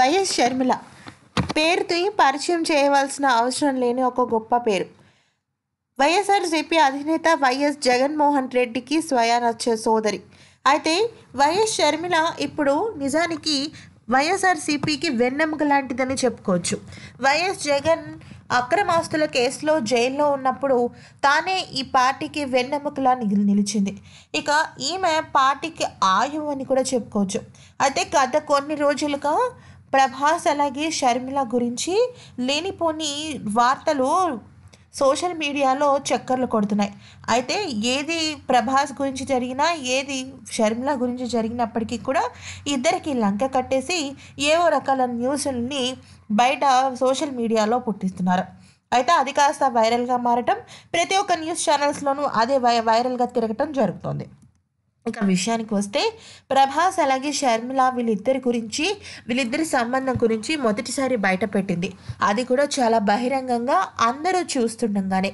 YS Sharmila పేరుతో పరిచయం చేయవలసిన అవసరం లేని ఒక గొప్ప పేరు వైఎస్ఆర్సీపీ అధినేత వైఎస్ జగన్మోహన్ రెడ్డికి స్వయానొచ్చే సోదరి అయితే వైఎస్ షర్మిల ఇప్పుడు నిజానికి వైఎస్ఆర్సీపీకి వెన్నెముక లాంటిదని చెప్పుకోవచ్చు వైఎస్ జగన్ అక్రమాస్తుల కేసులో జైల్లో ఉన్నప్పుడు తానే ఈ పార్టీకి వెన్నెముకలా నిలిచింది ఇక ఈమె పార్టీకి ఆయువు అని కూడా చెప్పుకోవచ్చు అయితే గత కొన్ని రోజులుగా ప్రభాస్ అలాగే షర్మిల గురించి లేనిపోని వార్తలు సోషల్ మీడియాలో చక్కర్లు కొడుతున్నాయి అయితే ఏది ప్రభాస్ గురించి జరిగినా ఏది షర్మిల గురించి జరిగినప్పటికీ కూడా ఇద్దరికి లంక కట్టేసి ఏవో రకాల న్యూస్ని బయట సోషల్ మీడియాలో పుట్టిస్తున్నారు అయితే అది కాస్త వైరల్గా మారటం ప్రతి ఒక్క న్యూస్ ఛానల్స్లోనూ అదే వై వైరల్గా తిరగటం జరుగుతుంది ఇక విషయానికి వస్తే ప్రభాస్ అలాగే షర్మిల వీళ్ళిద్దరి గురించి వీళ్ళిద్దరి సంబంధం గురించి మొదటిసారి బయట పెట్టింది అది కూడా చాలా బహిరంగంగా అందరూ చూస్తుండగానే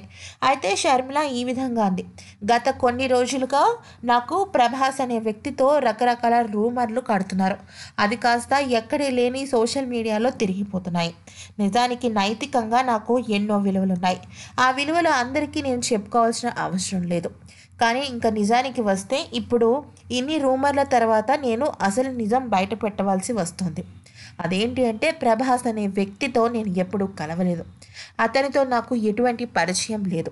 అయితే షర్మిల ఈ విధంగా అంది గత కొన్ని రోజులుగా నాకు ప్రభాస్ అనే వ్యక్తితో రకరకాల రూమర్లు కడుతున్నారు అది కాస్త ఎక్కడే లేని సోషల్ మీడియాలో తిరిగిపోతున్నాయి నిజానికి నైతికంగా నాకు ఎన్నో విలువలు ఉన్నాయి ఆ విలువలు అందరికీ నేను చెప్పుకోవాల్సిన అవసరం లేదు కానీ ఇంకా నిజానికి వస్తే ఇప్పుడు ఇప్పుడు ఇన్ని రూమర్ల తర్వాత నేను అసలు నిజం బయట పెట్టవలసి వస్తుంది అదేంటి అంటే ప్రభాస్ అనే వ్యక్తితో నేను ఎప్పుడూ కలవలేదు అతనితో నాకు ఎటువంటి పరిచయం లేదు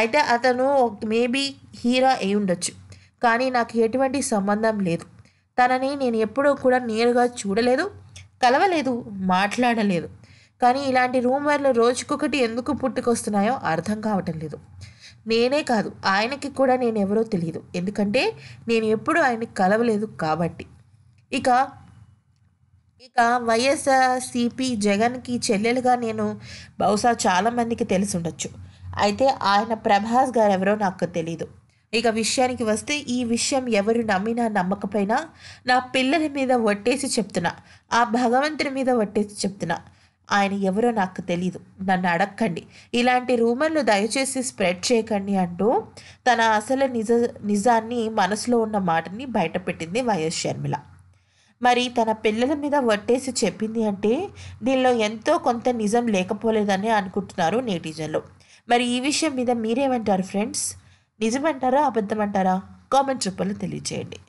అయితే అతను మేబీ హీరో అయి ఉండొచ్చు కానీ నాకు ఎటువంటి సంబంధం లేదు తనని నేను ఎప్పుడూ కూడా నేరుగా చూడలేదు కలవలేదు మాట్లాడలేదు కానీ ఇలాంటి రూమర్లు రోజుకొకటి ఎందుకు పుట్టుకొస్తున్నాయో అర్థం కావటం లేదు నేనే కాదు ఆయనకి కూడా నేను ఎవరో తెలియదు ఎందుకంటే నేను ఎప్పుడు ఆయన కలవలేదు కాబట్టి ఇక ఇక వైఎస్ఆర్సిపి జగన్కి చెల్లెలుగా నేను బహుశా చాలామందికి తెలిసి ఉండొచ్చు అయితే ఆయన ప్రభాస్ గారు ఎవరో నాకు తెలియదు ఇక విషయానికి వస్తే ఈ విషయం ఎవరు నమ్మినా నమ్మకపోయినా నా పిల్లల మీద వట్టేసి చెప్తున్నా ఆ భగవంతుని మీద వట్టేసి చెప్తున్నా ఆయన ఎవరో నాకు తెలీదు నన్ను అడక్కండి ఇలాంటి రూమర్లు దయచేసి స్ప్రెడ్ చేయకండి అంటూ తన అసలు నిజ నిజాన్ని మనసులో ఉన్న మాటని బయటపెట్టింది వైఎస్ షర్మిల మరి తన పిల్లల మీద వట్టేసి చెప్పింది అంటే దీనిలో ఎంతో కొంత నిజం లేకపోలేదని అనుకుంటున్నారు నేటిజన్లు మరి ఈ విషయం మీద మీరేమంటారు ఫ్రెండ్స్ నిజమంటారా అబద్ధమంటారా కామెంట్ రూపంలో తెలియచేయండి